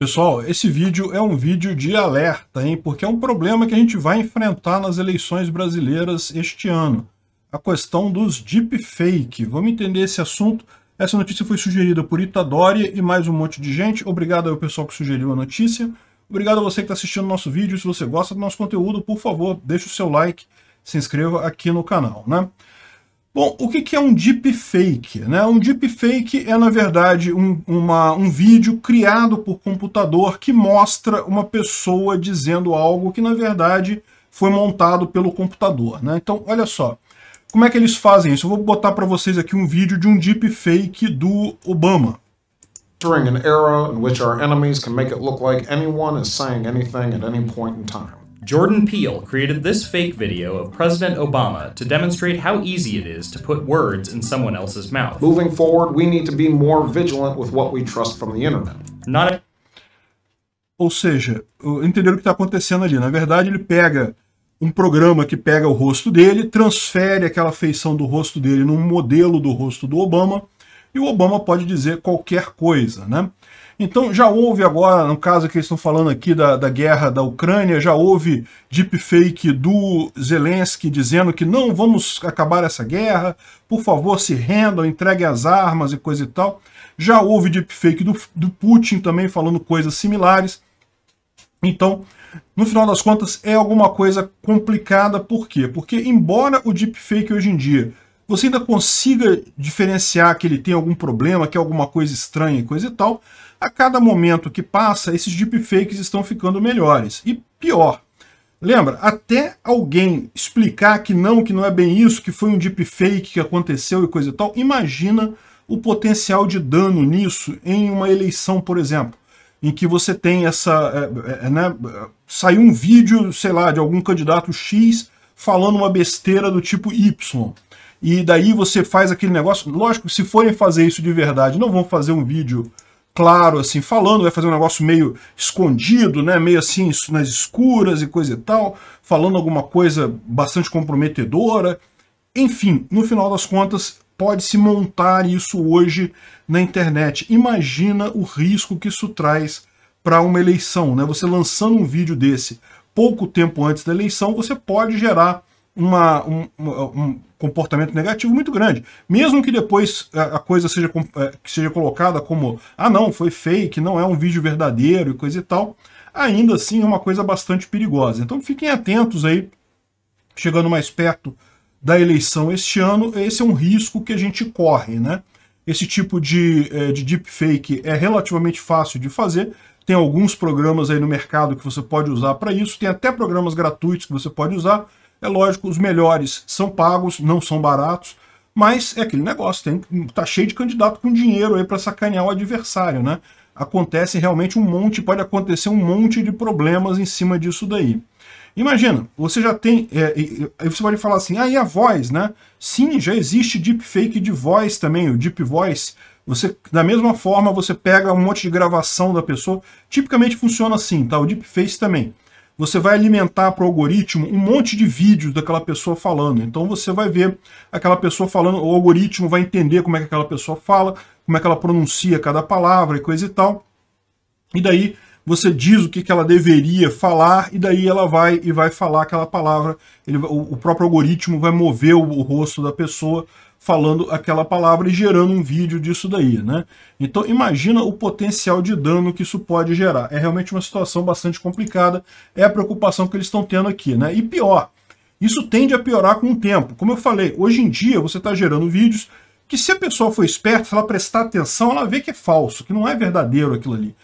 Pessoal, esse vídeo é um vídeo de alerta, hein? Porque é um problema que a gente vai enfrentar nas eleições brasileiras este ano. A questão dos deepfake. Vamos entender esse assunto. Essa notícia foi sugerida por Itadori e mais um monte de gente. Obrigado ao pessoal que sugeriu a notícia. Obrigado a você que está assistindo nosso vídeo. Se você gosta do nosso conteúdo, por favor, deixe o seu like, se inscreva aqui no canal, né? Bom, o que é um deepfake? Né? Um deepfake é, na verdade, um, uma, um vídeo criado por computador que mostra uma pessoa dizendo algo que, na verdade, foi montado pelo computador. Né? Então, olha só, como é que eles fazem isso? Eu vou botar para vocês aqui um vídeo de um deepfake do Obama. During an era in which our enemies can make it look like anyone is saying anything at any point in time. Jordan Peele created this fake video of President Obama to demonstrate how easy it is to put words in someone else's mouth. Moving forward, we need to be more vigilant with what we trust from the internet. Not Ou seja, entender o que está acontecendo ali. Na verdade, ele pega um programa que pega o rosto dele, transfere aquela feição do rosto dele num modelo do rosto do Obama e o Obama pode dizer qualquer coisa, né? Então já houve agora, no caso que eles estão falando aqui da, da guerra da Ucrânia, já houve deepfake do Zelensky dizendo que não vamos acabar essa guerra, por favor se rendam, entreguem as armas e coisa e tal. Já houve deepfake do, do Putin também falando coisas similares. Então, no final das contas, é alguma coisa complicada, por quê? Porque embora o deepfake hoje em dia você ainda consiga diferenciar que ele tem algum problema, que é alguma coisa estranha, coisa e tal, a cada momento que passa, esses deepfakes estão ficando melhores. E pior, lembra, até alguém explicar que não, que não é bem isso, que foi um deepfake que aconteceu e coisa e tal, imagina o potencial de dano nisso em uma eleição, por exemplo em que você tem essa... Eh, eh, eh, né, saiu um vídeo, sei lá, de algum candidato X falando uma besteira do tipo Y e daí você faz aquele negócio. Lógico, se forem fazer isso de verdade, não vão fazer um vídeo claro, assim, falando, vai fazer um negócio meio escondido, né, meio assim, nas escuras e coisa e tal, falando alguma coisa bastante comprometedora. Enfim, no final das contas, pode-se montar isso hoje na internet. Imagina o risco que isso traz para uma eleição, né? Você lançando um vídeo desse pouco tempo antes da eleição, você pode gerar uma, um, um, comportamento negativo muito grande. Mesmo que depois é, a coisa seja, é, que seja colocada como ah não, foi fake, não é um vídeo verdadeiro e coisa e tal, ainda assim é uma coisa bastante perigosa. Então fiquem atentos aí, chegando mais perto da eleição este ano, esse é um risco que a gente corre, né? Esse tipo de, é, de deepfake é relativamente fácil de fazer, tem alguns programas aí no mercado que você pode usar para isso, tem até programas gratuitos que você pode usar, é lógico, os melhores são pagos, não são baratos, mas é aquele negócio, tem, tá cheio de candidato com dinheiro aí para sacanear o adversário, né? Acontece realmente um monte, pode acontecer um monte de problemas em cima disso daí. Imagina, você já tem. É, aí você pode falar assim, ah, e a voz, né? Sim, já existe deepfake de voz também, o deep voice. Você, da mesma forma, você pega um monte de gravação da pessoa. Tipicamente funciona assim, tá? O deepface também você vai alimentar para o algoritmo um monte de vídeos daquela pessoa falando. Então você vai ver aquela pessoa falando, o algoritmo vai entender como é que aquela pessoa fala, como é que ela pronuncia cada palavra e coisa e tal. E daí você diz o que, que ela deveria falar, e daí ela vai e vai falar aquela palavra. Ele, o, o próprio algoritmo vai mover o, o rosto da pessoa falando aquela palavra e gerando um vídeo disso daí, né? Então imagina o potencial de dano que isso pode gerar. É realmente uma situação bastante complicada, é a preocupação que eles estão tendo aqui, né? E pior, isso tende a piorar com o tempo. Como eu falei, hoje em dia você está gerando vídeos que se a pessoa for esperta, se ela prestar atenção, ela vê que é falso, que não é verdadeiro aquilo ali.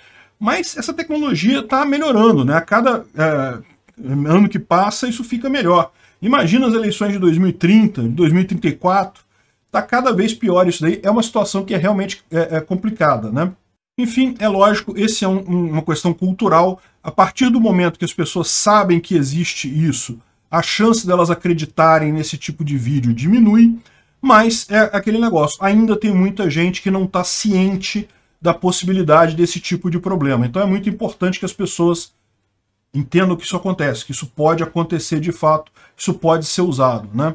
Mas essa tecnologia está melhorando, né? A cada é, ano que passa, isso fica melhor. Imagina as eleições de 2030, de 2034, Está cada vez pior isso daí. É uma situação que é realmente é, é complicada, né? Enfim, é lógico, esse é um, um, uma questão cultural. A partir do momento que as pessoas sabem que existe isso, a chance delas acreditarem nesse tipo de vídeo diminui, mas é aquele negócio. Ainda tem muita gente que não está ciente da possibilidade desse tipo de problema. Então é muito importante que as pessoas entendam que isso acontece, que isso pode acontecer de fato, isso pode ser usado, né?